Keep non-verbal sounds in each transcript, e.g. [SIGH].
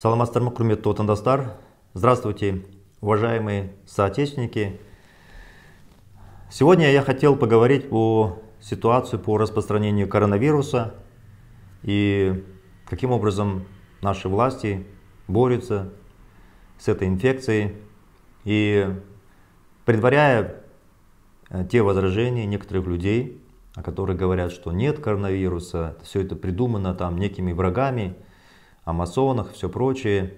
саламатсыздар ма құрметті здравствуйте уважаемые соотечественники сегодня я хотел поговорить о ситуации по распространению коронавируса и каким образом наши власти борются с этой инфекцией и предваряя э, те возражения некоторых людей о которых говорят что нет коронавируса все это придумано там некими врагами о масонах, все прочее.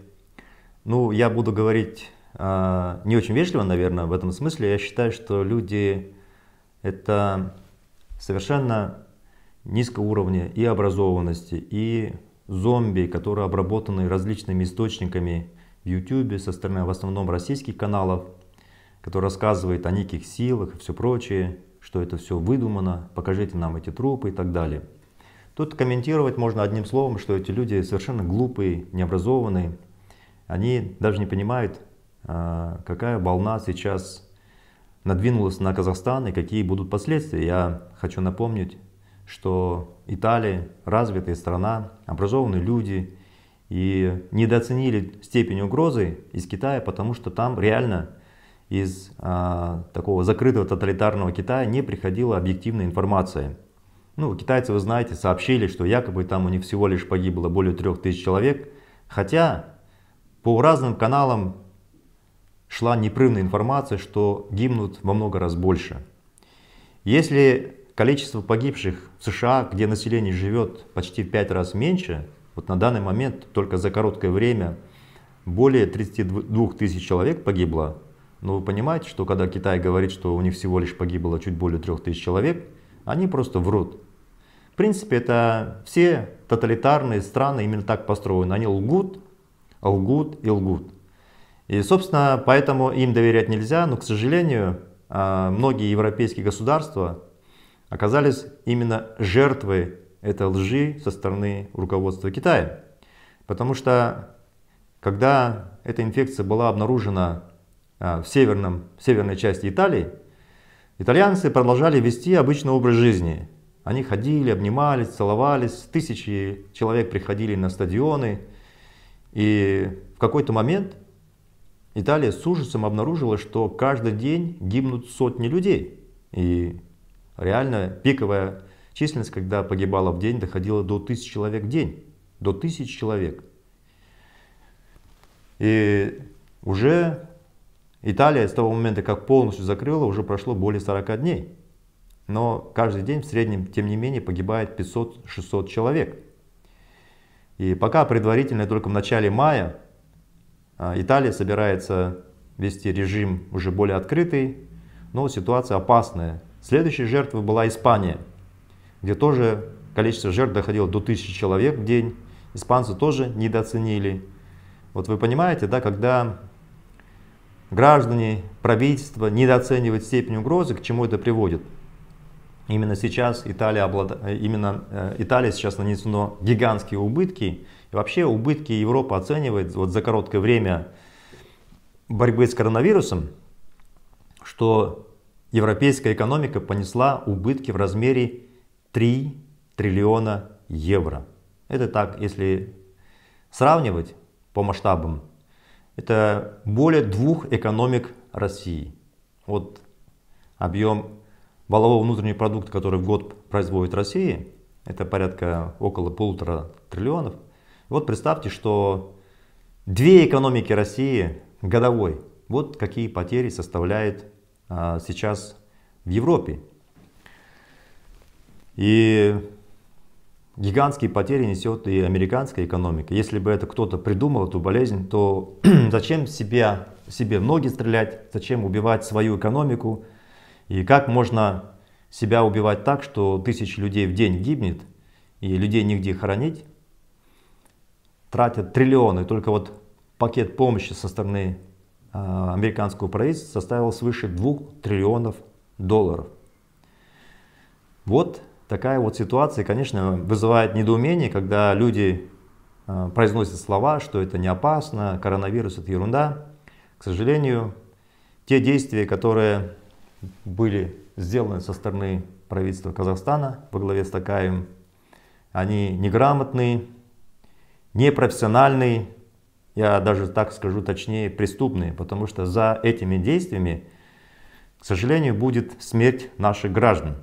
Ну, я буду говорить э, не очень вежливо, наверное, в этом смысле. Я считаю, что люди это совершенно низкого уровня и образованности, и зомби, которые обработаны различными источниками в YouTube, со стороны в основном российских каналов, которые рассказывают о неких силах и все прочее, что это все выдумано, покажите нам эти трупы и так далее. Тут комментировать можно одним словом, что эти люди совершенно глупые, необразованные. Они даже не понимают, а, какая волна сейчас надвинулась на Казахстан и какие будут последствия. Я хочу напомнить, что Италия развитая страна, образованные люди и недооценили степень угрозы из Китая, потому что там реально из а, такого закрытого тоталитарного Китая не приходила объективная информация. Ну, китайцы, вы знаете, сообщили, что якобы там у них всего лишь погибло более трех тысяч человек. Хотя по разным каналам шла непрерывная информация, что гибнут во много раз больше. Если количество погибших в США, где население живет почти в 5 раз меньше, вот на данный момент только за короткое время более 32 тысяч человек погибло, но ну, вы понимаете, что когда Китай говорит, что у них всего лишь погибло чуть более 3 тысяч человек, они просто врут. В принципе, это все тоталитарные страны именно так построены. Они лгут, лгут и лгут. И, собственно, поэтому им доверять нельзя, но, к сожалению, а, многие европейские государства оказались именно жертвой этой лжи со стороны руководства Китая. Потому что, когда эта инфекция была обнаружена а, в, северном, в северной части Италии, Итальянцы продолжали вести обычный образ жизни. Они ходили, обнимались, целовались, тысячи человек приходили на стадионы. И в какой-то момент Италия с ужасом обнаружила, что каждый день гибнут сотни людей. И реально пиковая численность, когда погибала в день, доходила до тысяч человек в день. До тысяч человек. И уже Италия с того момента, как полностью закрыла, уже прошло более 40 дней. Но каждый день в среднем, тем не менее, погибает 500-600 человек. И пока предварительно только в начале мая а, Италия собирается вести режим уже более открытый, но ситуация опасная. Следующей жертвой была Испания, где тоже количество жертв доходило до 1000 человек в день. Испанцы тоже недооценили. Вот вы понимаете, да, когда граждане, правительство недооценивают степень угрозы, к чему это приводит. Именно сейчас Италия, облада... именно э, Италия сейчас нанесено гигантские убытки. И вообще убытки Европа оценивает вот за короткое время борьбы с коронавирусом, что европейская экономика понесла убытки в размере 3 триллиона евро. Это так, если сравнивать по масштабам это более двух экономик России. Вот объем валового внутреннего продукта, который в год производит Россия, это порядка около полутора триллионов. Вот представьте, что две экономики России годовой. Вот какие потери составляет а, сейчас в Европе. И гигантские потери несет и американская экономика. Если бы это кто-то придумал, эту болезнь, то [CLEARS THROAT] зачем себя, себе в ноги стрелять, зачем убивать свою экономику? И как можно себя убивать так, что тысячи людей в день гибнет, и людей нигде хоронить? Тратят триллионы, только вот пакет помощи со стороны э, американского правительства составил свыше 2 триллионов долларов. Вот такая вот ситуация, конечно, вызывает недоумение, когда люди э, произносят слова, что это не опасно, коронавирус это ерунда. К сожалению, те действия, которые были сделаны со стороны правительства Казахстана во главе с Такаем, они неграмотные, непрофессиональные, я даже так скажу точнее, преступные, потому что за этими действиями, к сожалению, будет смерть наших граждан.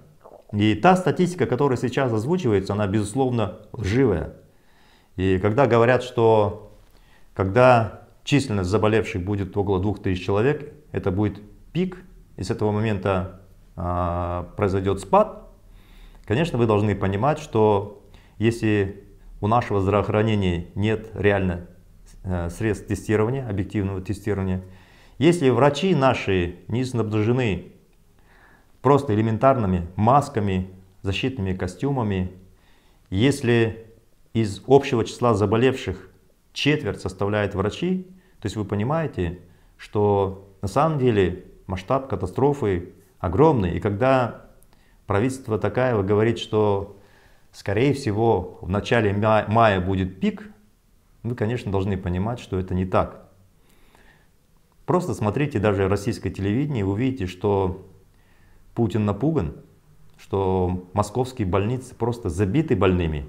И та статистика, которая сейчас озвучивается, она, безусловно, лживая. И когда говорят, что когда численность заболевших будет около 2000 человек, это будет пик, и с этого момента а, произойдет спад, конечно, вы должны понимать, что если у нашего здравоохранения нет реально а, средств тестирования, объективного тестирования, если врачи наши не снабжены просто элементарными масками, защитными костюмами. Если из общего числа заболевших четверть составляет врачи, то есть вы понимаете, что на самом деле масштаб катастрофы огромный. И когда правительство такое говорит, что скорее всего в начале мая, мая будет пик, вы, конечно, должны понимать, что это не так. Просто смотрите даже российское телевидение, и увидите, что Путин напуган, что московские больницы просто забиты больными.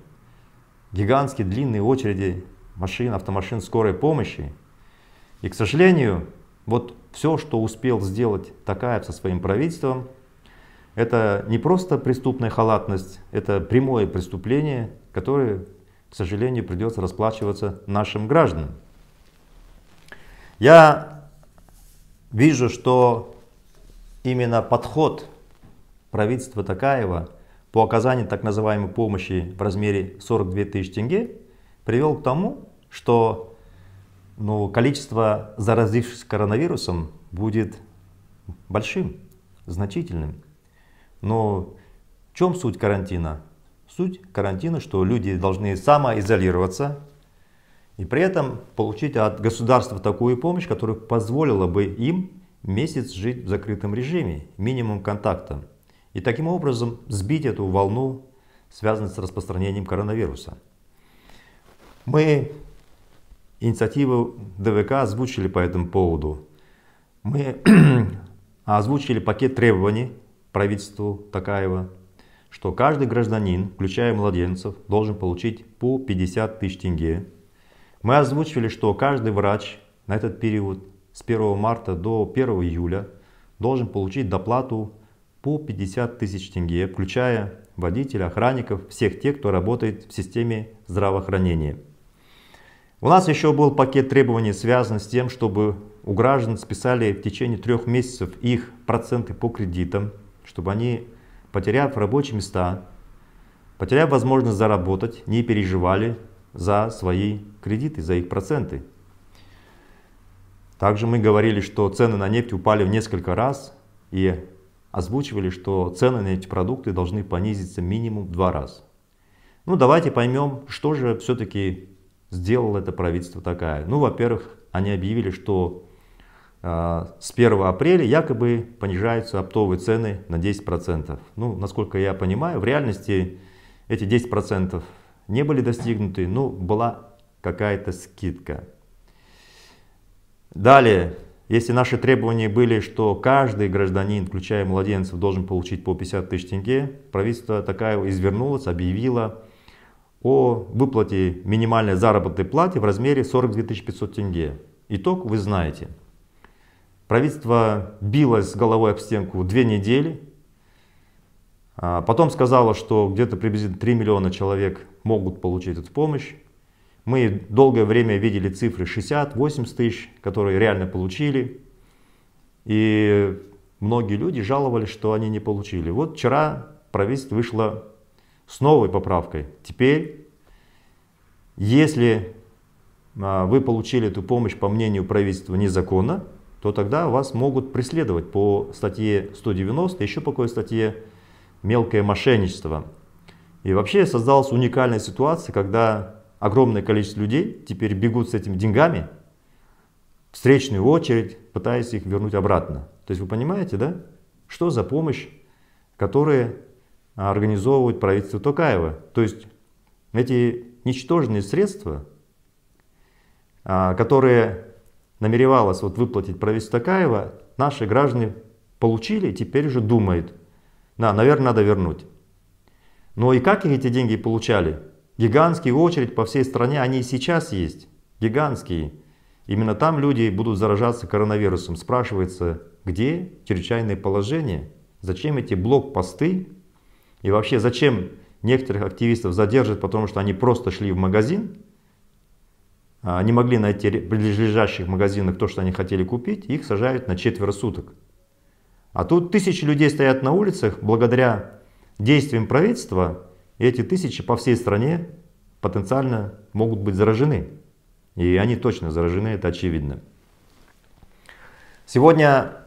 Гигантские длинные очереди машин, автомашин скорой помощи. И, к сожалению, вот все, что успел сделать Такаев со своим правительством, это не просто преступная халатность, это прямое преступление, которое, к сожалению, придется расплачиваться нашим гражданам. Я вижу, что именно подход правительство Такаева по оказанию так называемой помощи в размере 42 тысячи тенге привел к тому, что ну, количество заразившихся коронавирусом будет большим, значительным. Но в чем суть карантина? Суть карантина, что люди должны самоизолироваться и при этом получить от государства такую помощь, которая позволила бы им месяц жить в закрытом режиме, минимум контакта и таким образом сбить эту волну, связанную с распространением коронавируса. Мы инициативу ДВК озвучили по этому поводу. Мы [CLEARS THROAT] озвучили пакет требований правительству Такаева, что каждый гражданин, включая младенцев, должен получить по 50 тысяч тенге. Мы озвучили, что каждый врач на этот период с 1 марта до 1 июля должен получить доплату по 50 тысяч тенге, включая водителей, охранников, всех тех, кто работает в системе здравоохранения. У нас еще был пакет требований, связанных с тем, чтобы у граждан списали в течение трех месяцев их проценты по кредитам, чтобы они, потеряв рабочие места, потеряв возможность заработать, не переживали за свои кредиты, за их проценты. Также мы говорили, что цены на нефть упали в несколько раз, и озвучивали, что цены на эти продукты должны понизиться минимум в два раза. Ну давайте поймем, что же все-таки сделало это правительство такая. Ну, во-первых, они объявили, что э, с 1 апреля якобы понижаются оптовые цены на 10%. Ну, насколько я понимаю, в реальности эти 10% не были достигнуты, но была какая-то скидка. Далее, если наши требования были, что каждый гражданин, включая младенцев, должен получить по 50 тысяч тенге, правительство такая извернулось, объявило о выплате минимальной заработной платы в размере 42 500 тенге. Итог вы знаете. Правительство билось головой об стенку две недели, а потом сказало, что где-то приблизительно 3 миллиона человек могут получить эту помощь. Мы долгое время видели цифры 60-80 тысяч, которые реально получили. И многие люди жаловались, что они не получили. Вот вчера правительство вышло с новой поправкой. Теперь, если а, вы получили эту помощь по мнению правительства незаконно, то тогда вас могут преследовать по статье 190, еще по какой статье мелкое мошенничество. И вообще создалась уникальная ситуация, когда огромное количество людей теперь бегут с этими деньгами, встречную очередь, пытаясь их вернуть обратно. То есть вы понимаете, да, что за помощь, которые а, организовывает правительство Токаева. То есть эти ничтожные средства, а, которые намеревалось вот выплатить правительство Токаева, наши граждане получили теперь уже думают, да, наверное, надо вернуть. Но и как их эти деньги получали, Гигантские очередь по всей стране, они и сейчас есть, гигантские. Именно там люди будут заражаться коронавирусом. Спрашивается, где чрезвычайное положение? Зачем эти блокпосты? И вообще, зачем некоторых активистов задерживают, потому что они просто шли в магазин, а не могли найти в ближайших магазинах то, что они хотели купить, их сажают на четверо суток. А тут тысячи людей стоят на улицах благодаря действиям правительства, и эти тысячи по всей стране потенциально могут быть заражены. И они точно заражены, это очевидно. Сегодня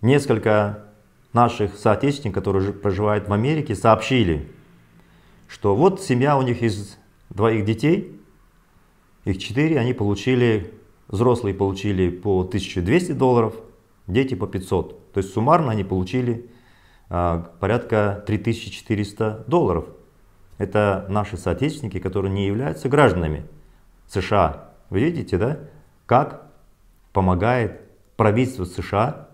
несколько наших соотечественников, которые проживают в Америке, сообщили, что вот семья у них из двоих детей, их четыре, они получили, взрослые получили по 1200 долларов, дети по 500. То есть суммарно они получили а, порядка 3400 долларов это наши соотечественники, которые не являются гражданами США. Вы видите, да, как помогает правительство США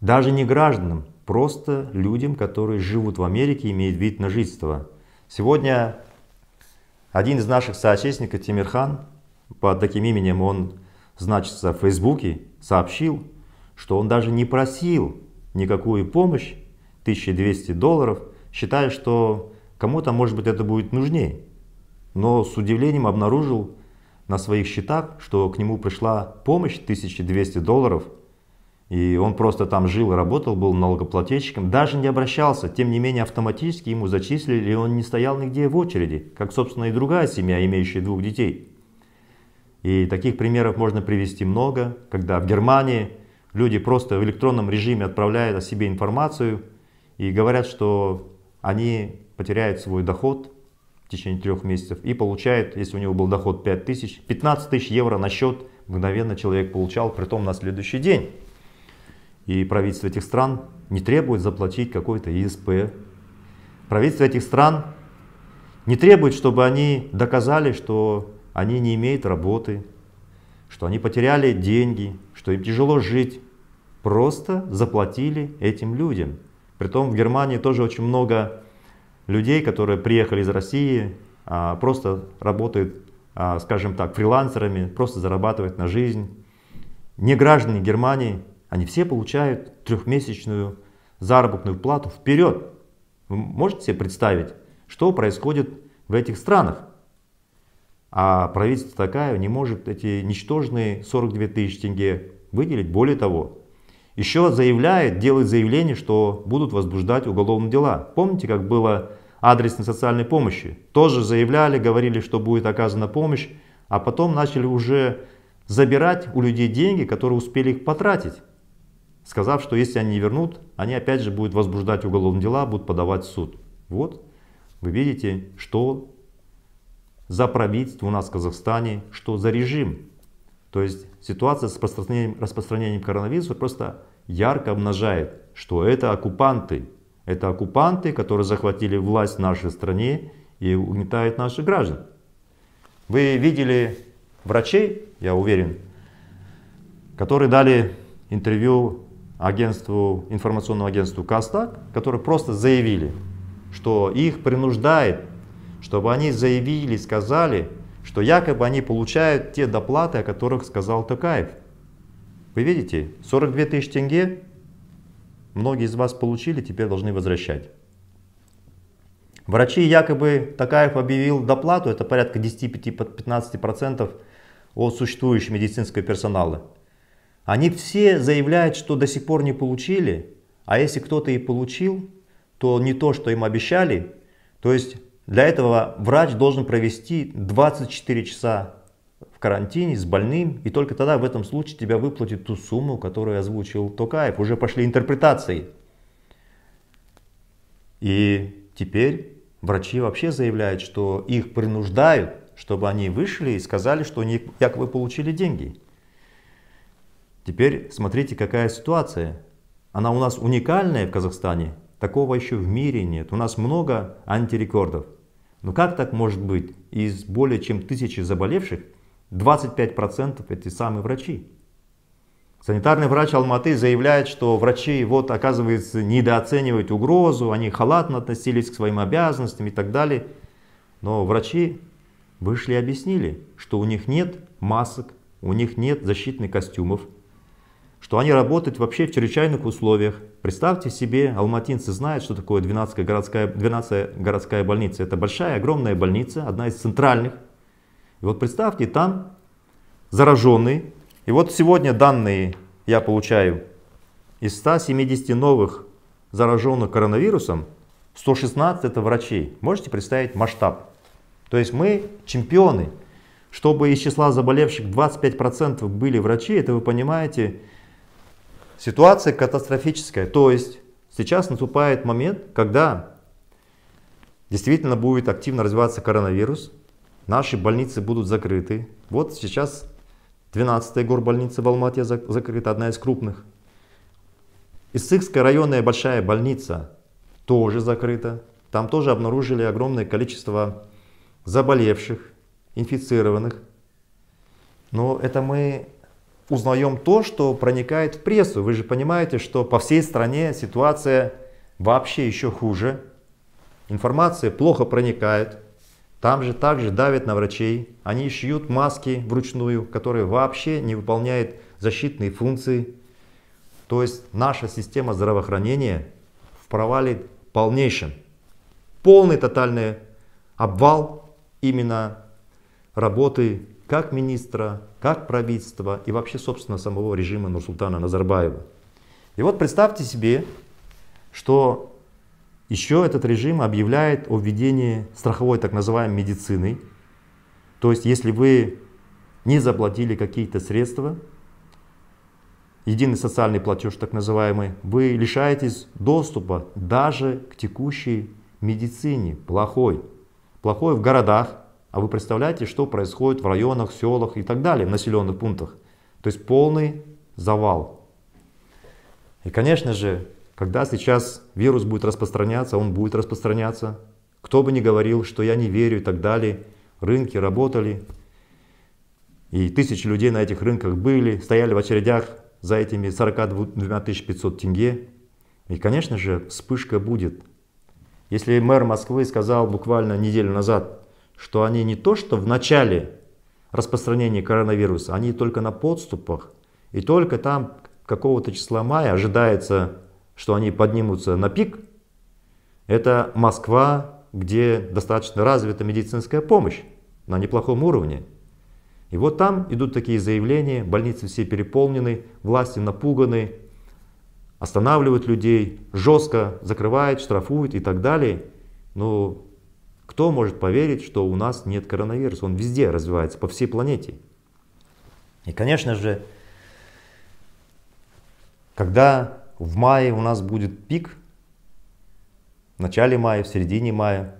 даже не гражданам, просто людям, которые живут в Америке и имеют вид на жительство. Сегодня один из наших соотечественников, Тимирхан, под таким именем он значится в Фейсбуке, сообщил, что он даже не просил никакую помощь, 1200 долларов, считая, что Кому-то, может быть, это будет нужнее. Но с удивлением обнаружил на своих счетах, что к нему пришла помощь 1200 долларов. И он просто там жил работал, был налогоплательщиком, даже не обращался. Тем не менее, автоматически ему зачислили, и он не стоял нигде в очереди, как, собственно, и другая семья, имеющая двух детей. И таких примеров можно привести много, когда в Германии люди просто в электронном режиме отправляют о себе информацию и говорят, что они потеряет свой доход в течение трех месяцев и получает, если у него был доход 5 тысяч, 15 тысяч евро на счет мгновенно человек получал, при том на следующий день. И правительство этих стран не требует заплатить какой-то ИСП. Правительство этих стран не требует, чтобы они доказали, что они не имеют работы, что они потеряли деньги, что им тяжело жить. Просто заплатили этим людям. Притом в Германии тоже очень много людей, которые приехали из России, а, просто работают, а, скажем так, фрилансерами, просто зарабатывают на жизнь. Не граждане Германии, они все получают трехмесячную заработную плату вперед. Вы можете себе представить, что происходит в этих странах? А правительство такая не может эти ничтожные 42 тысячи тенге выделить. Более того, еще заявляет, делает заявление, что будут возбуждать уголовные дела. Помните, как было адресной социальной помощи. Тоже заявляли, говорили, что будет оказана помощь, а потом начали уже забирать у людей деньги, которые успели их потратить, сказав, что если они не вернут, они опять же будут возбуждать уголовные дела, будут подавать в суд. Вот вы видите, что за правительство у нас в Казахстане, что за режим. То есть ситуация с распространением, распространением коронавируса просто ярко обнажает, что это оккупанты, это оккупанты, которые захватили власть в нашей стране и угнетают наших граждан. Вы видели врачей, я уверен, которые дали интервью агентству, информационному агентству Кастак, которые просто заявили, что их принуждает, чтобы они заявили, сказали, что якобы они получают те доплаты, о которых сказал Токаев. Вы видите, 42 тысячи тенге Многие из вас получили, теперь должны возвращать. Врачи якобы Такаев объявил доплату, это порядка 10-15% от существующего медицинского персонала. Они все заявляют, что до сих пор не получили, а если кто-то и получил, то не то, что им обещали. То есть для этого врач должен провести 24 часа в карантине с больным, и только тогда в этом случае тебя выплатит ту сумму, которую озвучил Токаев. Уже пошли интерпретации. И теперь врачи вообще заявляют, что их принуждают, чтобы они вышли и сказали, что они якобы получили деньги. Теперь смотрите, какая ситуация. Она у нас уникальная в Казахстане, такого еще в мире нет. У нас много антирекордов. Но как так может быть? Из более чем тысячи заболевших 25% эти самые врачи. Санитарный врач Алматы заявляет, что врачи, вот, оказывается, недооценивают угрозу, они халатно относились к своим обязанностям и так далее. Но врачи вышли и объяснили, что у них нет масок, у них нет защитных костюмов, что они работают вообще в чрезвычайных условиях. Представьте себе, алматинцы знают, что такое 12 городская, 12 городская больница. Это большая, огромная больница, одна из центральных и вот представьте, там зараженный. И вот сегодня данные я получаю из 170 новых зараженных коронавирусом, 116 это врачи. Можете представить масштаб? То есть мы чемпионы. Чтобы из числа заболевших 25% были врачи, это вы понимаете, ситуация катастрофическая. То есть сейчас наступает момент, когда действительно будет активно развиваться коронавирус, наши больницы будут закрыты. Вот сейчас 12-я горбольница в Алмате закрыта, одна из крупных. Иссыкская районная большая больница тоже закрыта. Там тоже обнаружили огромное количество заболевших, инфицированных. Но это мы узнаем то, что проникает в прессу. Вы же понимаете, что по всей стране ситуация вообще еще хуже. Информация плохо проникает. Там же также давят на врачей. Они шьют маски вручную, которые вообще не выполняют защитные функции. То есть наша система здравоохранения в провале полнейшем. Полный тотальный обвал именно работы как министра, как правительства и вообще, собственно, самого режима Нурсултана Назарбаева. И вот представьте себе, что еще этот режим объявляет о введении страховой так называемой медицины. То есть, если вы не заплатили какие-то средства, единый социальный платеж так называемый, вы лишаетесь доступа даже к текущей медицине, плохой. Плохой в городах, а вы представляете, что происходит в районах, селах и так далее, в населенных пунктах. То есть полный завал. И, конечно же, когда сейчас вирус будет распространяться, он будет распространяться. Кто бы ни говорил, что я не верю и так далее, рынки работали, и тысячи людей на этих рынках были, стояли в очередях за этими 42 500 тенге. И, конечно же, вспышка будет. Если мэр Москвы сказал буквально неделю назад, что они не то что в начале распространения коронавируса, они только на подступах, и только там какого-то числа мая ожидается что они поднимутся на пик, это Москва, где достаточно развита медицинская помощь на неплохом уровне. И вот там идут такие заявления, больницы все переполнены, власти напуганы, останавливают людей, жестко закрывают, штрафуют и так далее. Но кто может поверить, что у нас нет коронавируса? Он везде развивается, по всей планете. И, конечно же, когда в мае у нас будет пик, в начале мая, в середине мая.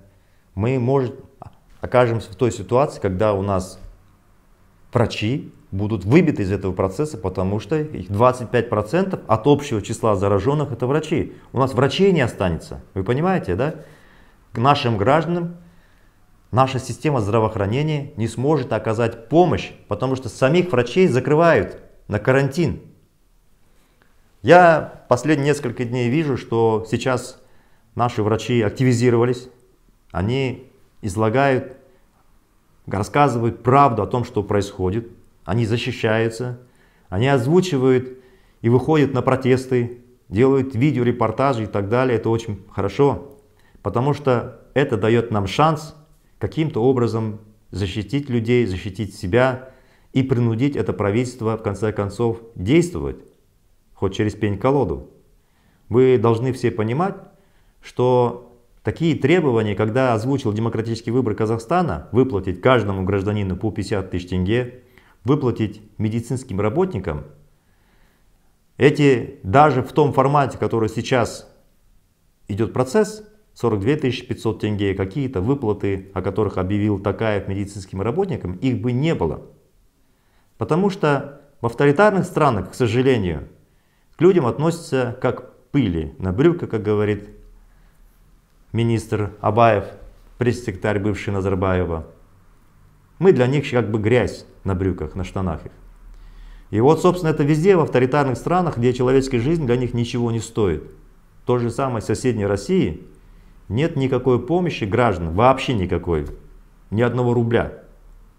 Мы, может, окажемся в той ситуации, когда у нас врачи будут выбиты из этого процесса, потому что их 25% от общего числа зараженных это врачи. У нас врачей не останется, вы понимаете, да? К нашим гражданам наша система здравоохранения не сможет оказать помощь, потому что самих врачей закрывают на карантин. Я последние несколько дней вижу, что сейчас наши врачи активизировались, они излагают, рассказывают правду о том, что происходит, они защищаются, они озвучивают и выходят на протесты, делают видеорепортажи и так далее. Это очень хорошо, потому что это дает нам шанс каким-то образом защитить людей, защитить себя и принудить это правительство в конце концов действовать хоть через пень-колоду. Вы должны все понимать, что такие требования, когда озвучил демократический выбор Казахстана, выплатить каждому гражданину по 50 тысяч тенге, выплатить медицинским работникам, эти даже в том формате, который сейчас идет процесс, 42 500 тенге, какие-то выплаты, о которых объявил Такаев медицинским работникам, их бы не было. Потому что в авторитарных странах, к сожалению, к людям относятся как пыли на брюках, как говорит министр Абаев, пресс-секретарь бывший Назарбаева. Мы для них как бы грязь на брюках, на штанах их. И вот, собственно, это везде, в авторитарных странах, где человеческая жизнь для них ничего не стоит. То же самое в соседней России нет никакой помощи граждан, вообще никакой, ни одного рубля.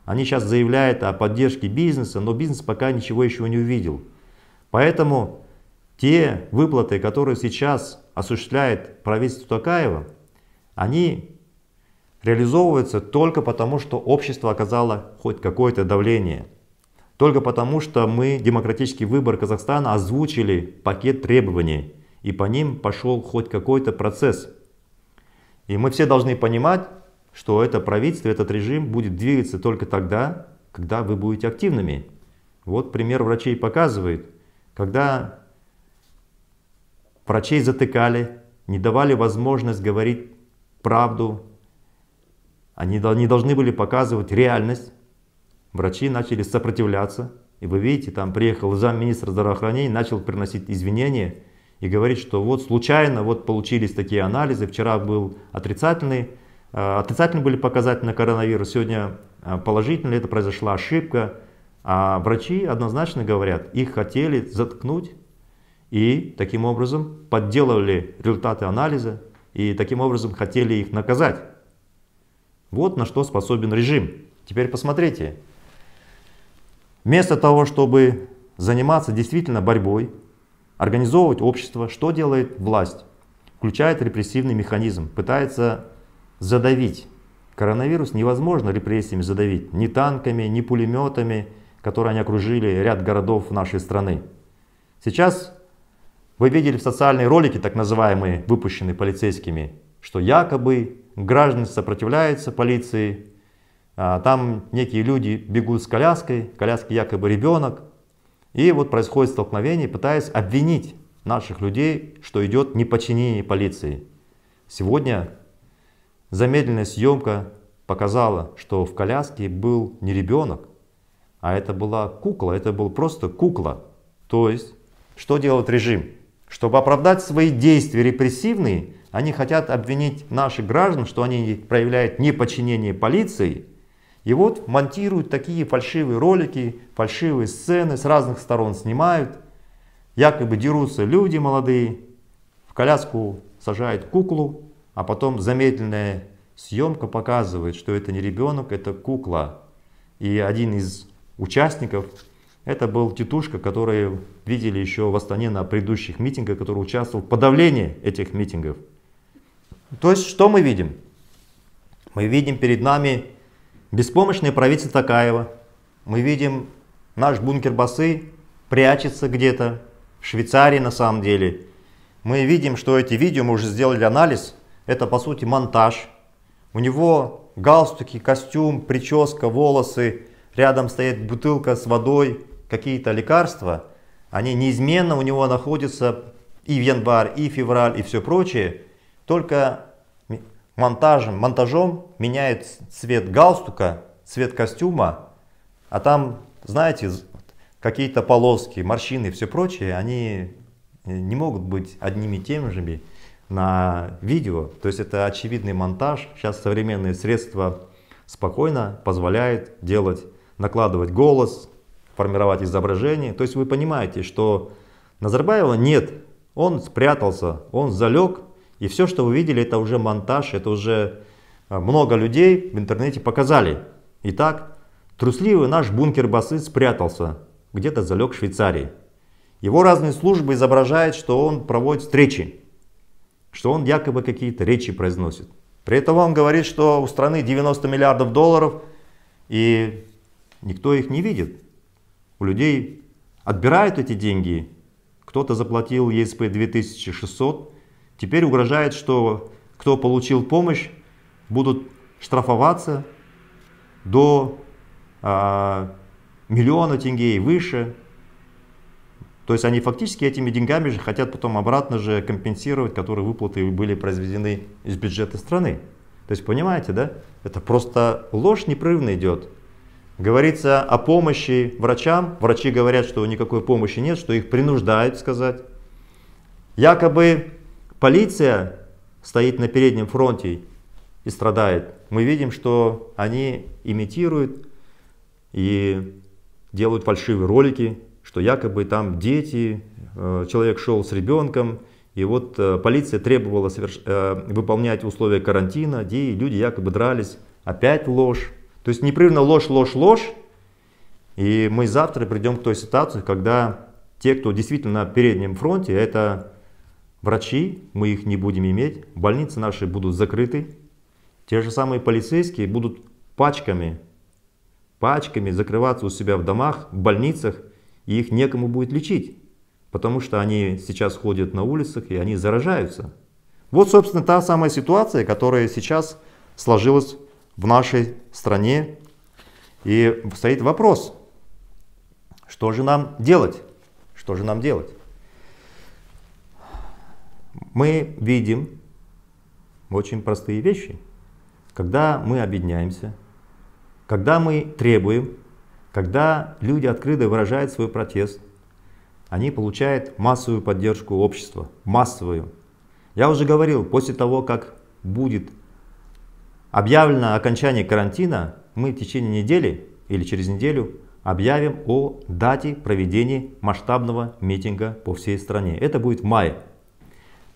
Они сейчас заявляют о поддержке бизнеса, но бизнес пока ничего еще не увидел. Поэтому те выплаты, которые сейчас осуществляет правительство Токаева, они реализовываются только потому, что общество оказало хоть какое-то давление. Только потому, что мы демократический выбор Казахстана озвучили пакет требований, и по ним пошел хоть какой-то процесс. И мы все должны понимать, что это правительство, этот режим будет двигаться только тогда, когда вы будете активными. Вот пример врачей показывает, когда Врачей затыкали, не давали возможность говорить правду. Они не должны были показывать реальность. Врачи начали сопротивляться. И вы видите, там приехал замминистра здравоохранения, начал приносить извинения и говорить, что вот случайно вот получились такие анализы. Вчера был отрицательный, э, отрицательные были показатели на коронавирус, сегодня э, положительный, это произошла ошибка. А врачи однозначно говорят, их хотели заткнуть, и таким образом подделывали результаты анализа и таким образом хотели их наказать. Вот на что способен режим. Теперь посмотрите. Вместо того, чтобы заниматься действительно борьбой, организовывать общество, что делает власть? Включает репрессивный механизм, пытается задавить. Коронавирус невозможно репрессиями задавить, ни танками, ни пулеметами, которые они окружили ряд городов нашей страны. Сейчас вы видели в социальные ролики, так называемые, выпущенные полицейскими, что якобы граждане сопротивляются полиции, а там некие люди бегут с коляской, в коляске якобы ребенок, и вот происходит столкновение, пытаясь обвинить наших людей, что идет неподчинение полиции. Сегодня замедленная съемка показала, что в коляске был не ребенок, а это была кукла, это был просто кукла. То есть, что делает режим? Чтобы оправдать свои действия репрессивные, они хотят обвинить наших граждан, что они проявляют неподчинение полиции. И вот монтируют такие фальшивые ролики, фальшивые сцены, с разных сторон снимают. Якобы дерутся люди молодые, в коляску сажают куклу, а потом замедленная съемка показывает, что это не ребенок, это кукла. И один из участников это был тетушка, который видели еще в Астане на предыдущих митингах, который участвовал в подавлении этих митингов. То есть что мы видим? Мы видим перед нами беспомощное правительство Такаева. Мы видим наш бункер басы прячется где-то в Швейцарии на самом деле. Мы видим, что эти видео, мы уже сделали анализ, это по сути монтаж. У него галстуки, костюм, прическа, волосы, рядом стоит бутылка с водой, какие-то лекарства, они неизменно у него находятся и в январь, и в февраль, и все прочее, только монтажем, монтажом меняет цвет галстука, цвет костюма, а там, знаете, какие-то полоски, морщины и все прочее, они не могут быть одними и теми же на видео. То есть это очевидный монтаж. Сейчас современные средства спокойно позволяют делать, накладывать голос, формировать изображение. То есть вы понимаете, что Назарбаева нет, он спрятался, он залег, и все, что вы видели, это уже монтаж, это уже э, много людей в интернете показали. Итак, трусливый наш бункер-басы спрятался, где-то залег в Швейцарии. Его разные службы изображают, что он проводит встречи, что он якобы какие-то речи произносит. При этом он говорит, что у страны 90 миллиардов долларов, и никто их не видит. У людей отбирают эти деньги. Кто-то заплатил ЕСП 2600. Теперь угрожает, что кто получил помощь, будут штрафоваться до а, миллиона тенге и выше. То есть они фактически этими деньгами же хотят потом обратно же компенсировать, которые выплаты были произведены из бюджета страны. То есть понимаете, да? Это просто ложь непрерывно идет. Говорится о помощи врачам. Врачи говорят, что никакой помощи нет, что их принуждают сказать. Якобы полиция стоит на переднем фронте и страдает. Мы видим, что они имитируют и делают фальшивые ролики, что якобы там дети, э, человек шел с ребенком, и вот э, полиция требовала соверш... Э, выполнять условия карантина, где люди якобы дрались. Опять ложь. То есть непрерывно ложь, ложь, ложь. И мы завтра придем к той ситуации, когда те, кто действительно на переднем фронте, это врачи, мы их не будем иметь, больницы наши будут закрыты, те же самые полицейские будут пачками, пачками закрываться у себя в домах, в больницах, и их некому будет лечить, потому что они сейчас ходят на улицах и они заражаются. Вот, собственно, та самая ситуация, которая сейчас сложилась в нашей стране. И стоит вопрос, что же нам делать? Что же нам делать? Мы видим очень простые вещи. Когда мы объединяемся, когда мы требуем, когда люди открыто выражают свой протест, они получают массовую поддержку общества, массовую. Я уже говорил, после того, как будет Объявлено окончание карантина, мы в течение недели или через неделю объявим о дате проведения масштабного митинга по всей стране. Это будет в мае.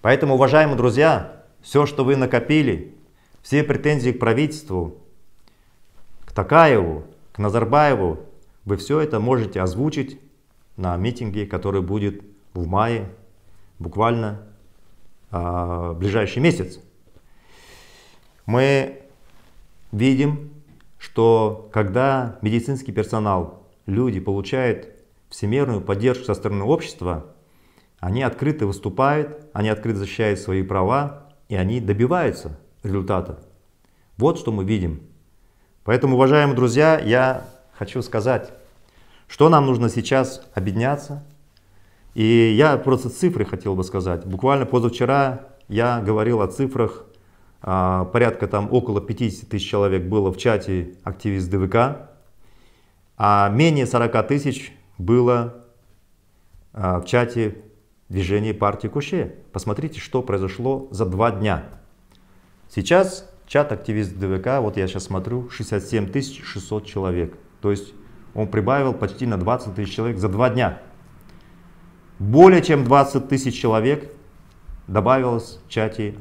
Поэтому, уважаемые друзья, все, что вы накопили, все претензии к правительству, к Такаеву, к Назарбаеву, вы все это можете озвучить на митинге, который будет в мае, буквально э, ближайший месяц мы видим, что когда медицинский персонал, люди получают всемирную поддержку со стороны общества, они открыто выступают, они открыто защищают свои права, и они добиваются результата. Вот что мы видим. Поэтому, уважаемые друзья, я хочу сказать, что нам нужно сейчас объединяться. И я просто цифры хотел бы сказать. Буквально позавчера я говорил о цифрах а, порядка там около 50 тысяч человек было в чате активист ДВК, а менее 40 тысяч было а, в чате движения партии Куще. Посмотрите, что произошло за два дня. Сейчас чат активист ДВК, вот я сейчас смотрю, 67 600 человек. То есть он прибавил почти на 20 тысяч человек за два дня. Более чем 20 тысяч человек добавилось в чате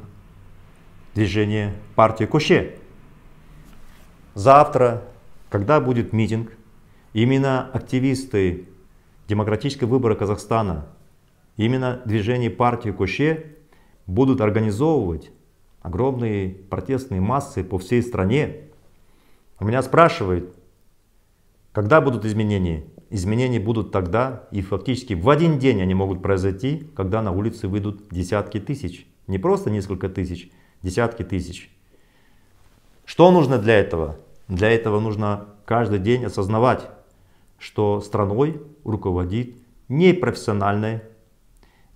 движение партии Куще. Завтра, когда будет митинг, именно активисты демократического выбора Казахстана, именно движение партии Куще будут организовывать огромные протестные массы по всей стране. У меня спрашивают, когда будут изменения? Изменения будут тогда, и фактически в один день они могут произойти, когда на улицы выйдут десятки тысяч. Не просто несколько тысяч, десятки тысяч. Что нужно для этого? Для этого нужно каждый день осознавать, что страной руководит непрофессиональное,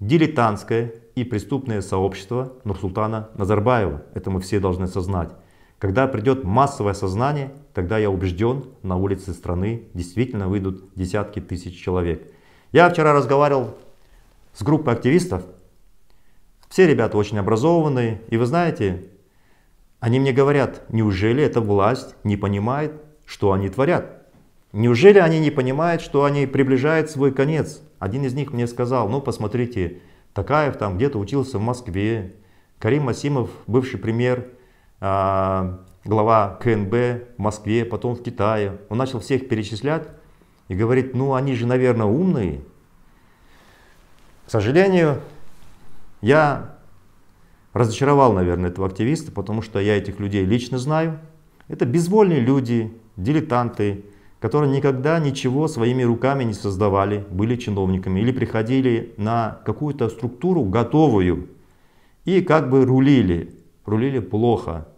дилетантское и преступное сообщество Нурсултана Назарбаева. Это мы все должны осознать. Когда придет массовое сознание, тогда я убежден, на улице страны действительно выйдут десятки тысяч человек. Я вчера разговаривал с группой активистов, все ребята очень образованные, и вы знаете, они мне говорят, неужели эта власть не понимает, что они творят? Неужели они не понимают, что они приближают свой конец? Один из них мне сказал, ну посмотрите, Такаев там где-то учился в Москве, Карим Масимов, бывший премьер, а, глава КНБ в Москве, потом в Китае. Он начал всех перечислять и говорит, ну они же, наверное, умные. К сожалению, я разочаровал, наверное, этого активиста, потому что я этих людей лично знаю. Это безвольные люди, дилетанты, которые никогда ничего своими руками не создавали, были чиновниками или приходили на какую-то структуру готовую и как бы рулили, рулили плохо,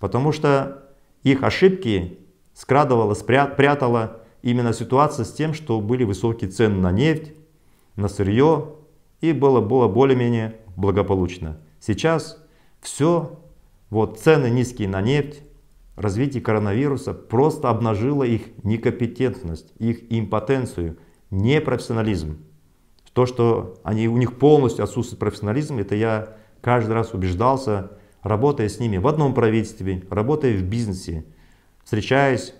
потому что их ошибки скрадывала, спрят, прятала именно ситуация с тем, что были высокие цены на нефть, на сырье и было, было более-менее благополучно. Сейчас все, вот цены низкие на нефть, развитие коронавируса просто обнажило их некомпетентность, их импотенцию, непрофессионализм. То, что они, у них полностью отсутствует профессионализм, это я каждый раз убеждался, работая с ними в одном правительстве, работая в бизнесе, встречаясь,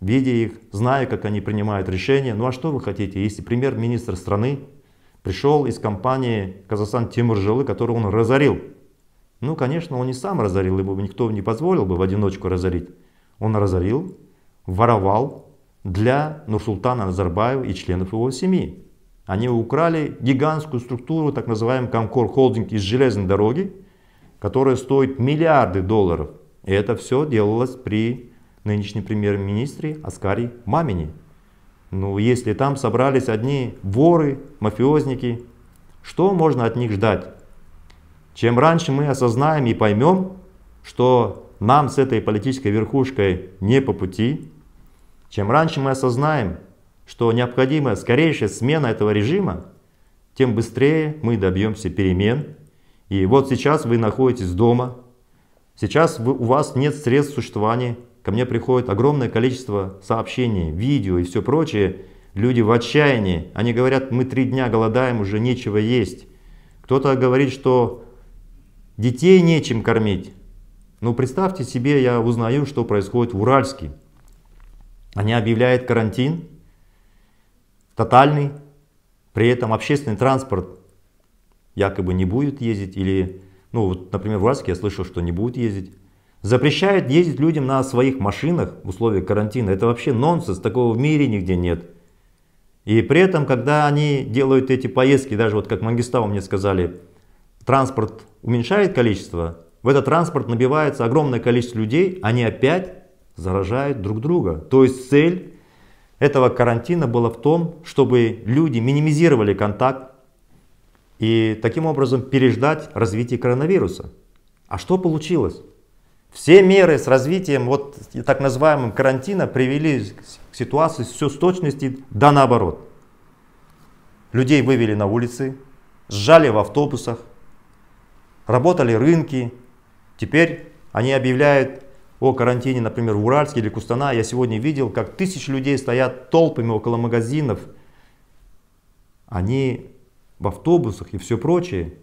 видя их, зная, как они принимают решения. Ну а что вы хотите, если премьер-министр страны пришел из компании Казахстан Тимур Тимуржилы, которую он разорил. Ну, конечно, он не сам разорил, ему никто не позволил бы в одиночку разорить. Он разорил, воровал для Нурсултана Назарбаева и членов его семьи. Они украли гигантскую структуру, так называемый Комкор Холдинг из железной дороги, которая стоит миллиарды долларов. И это все делалось при нынешнем премьер-министре Аскари Мамине. Ну, если там собрались одни воры, мафиозники, что можно от них ждать? Чем раньше мы осознаем и поймем, что нам с этой политической верхушкой не по пути, чем раньше мы осознаем, что необходима скорейшая смена этого режима, тем быстрее мы добьемся перемен. И вот сейчас вы находитесь дома, сейчас вы, у вас нет средств существования, Ко мне приходит огромное количество сообщений, видео и все прочее. Люди в отчаянии. Они говорят, мы три дня голодаем, уже нечего есть. Кто-то говорит, что детей нечем кормить. Ну представьте себе, я узнаю, что происходит в Уральске. Они объявляют карантин, тотальный, при этом общественный транспорт якобы не будет ездить или, ну вот, например, в Уральске я слышал, что не будет ездить. Запрещают ездить людям на своих машинах в условиях карантина. Это вообще нонсенс, такого в мире нигде нет. И при этом, когда они делают эти поездки, даже вот как Мангистау мне сказали, транспорт уменьшает количество, в этот транспорт набивается огромное количество людей, они опять заражают друг друга. То есть цель этого карантина была в том, чтобы люди минимизировали контакт и таким образом переждать развитие коронавируса. А что получилось? Все меры с развитием вот так называемым карантина привели к ситуации все с точности да наоборот. Людей вывели на улицы, сжали в автобусах, работали рынки. Теперь они объявляют о карантине, например, в Уральске или Кустана. Я сегодня видел, как тысячи людей стоят толпами около магазинов. Они в автобусах и все прочее.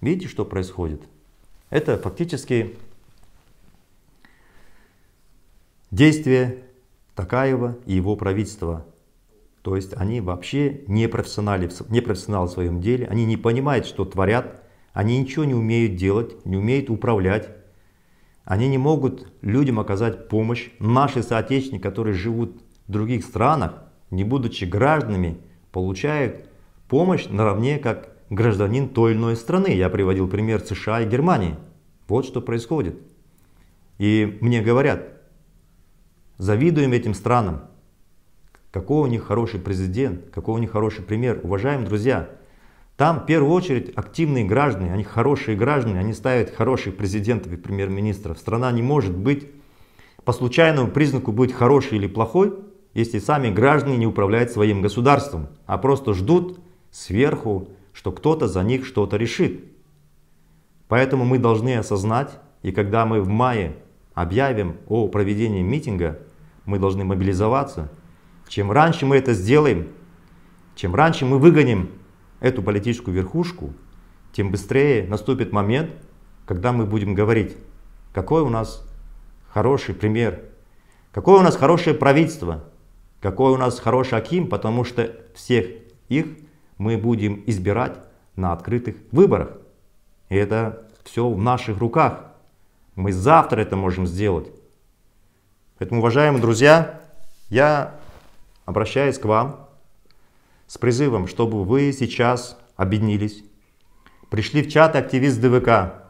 Видите, что происходит? Это фактически Действия Такаева и его правительства. То есть они вообще не профессионалы, не профессионалы в своем деле, они не понимают, что творят, они ничего не умеют делать, не умеют управлять. Они не могут людям оказать помощь. Наши соотечественники, которые живут в других странах, не будучи гражданами, получают помощь наравне как гражданин той или иной страны. Я приводил пример США и Германии. Вот что происходит. И мне говорят, Завидуем этим странам. Какой у них хороший президент, какой у них хороший пример. Уважаемые друзья, там в первую очередь активные граждане, они хорошие граждане, они ставят хороших президентов и премьер-министров. Страна не может быть по случайному признаку быть хорошей или плохой, если сами граждане не управляют своим государством, а просто ждут сверху, что кто-то за них что-то решит. Поэтому мы должны осознать, и когда мы в мае объявим о проведении митинга, мы должны мобилизоваться. Чем раньше мы это сделаем, чем раньше мы выгоним эту политическую верхушку, тем быстрее наступит момент, когда мы будем говорить, какой у нас хороший пример, какое у нас хорошее правительство, какой у нас хороший Аким, потому что всех их мы будем избирать на открытых выборах. И это все в наших руках. Мы завтра это можем сделать. Поэтому, уважаемые друзья, я обращаюсь к вам с призывом, чтобы вы сейчас объединились, пришли в чат активист ДВК,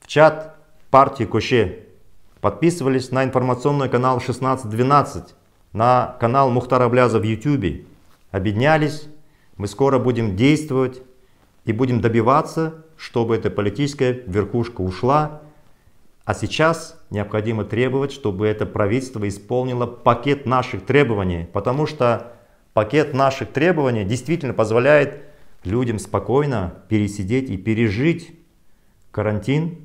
в чат партии Коще, подписывались на информационный канал 1612, на канал Мухтара Бляза в Ютубе, объединялись, мы скоро будем действовать и будем добиваться, чтобы эта политическая верхушка ушла а сейчас необходимо требовать, чтобы это правительство исполнило пакет наших требований, потому что пакет наших требований действительно позволяет людям спокойно пересидеть и пережить карантин,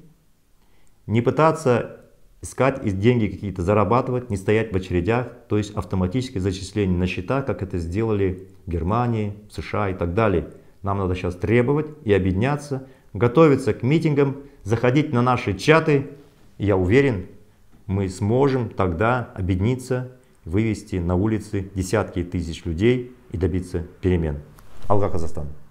не пытаться искать из деньги какие-то, зарабатывать, не стоять в очередях, то есть автоматическое зачисление на счета, как это сделали в Германии, в США и так далее. Нам надо сейчас требовать и объединяться, готовиться к митингам, заходить на наши чаты, я уверен, мы сможем тогда объединиться, вывести на улицы десятки тысяч людей и добиться перемен. Алга, Казахстан.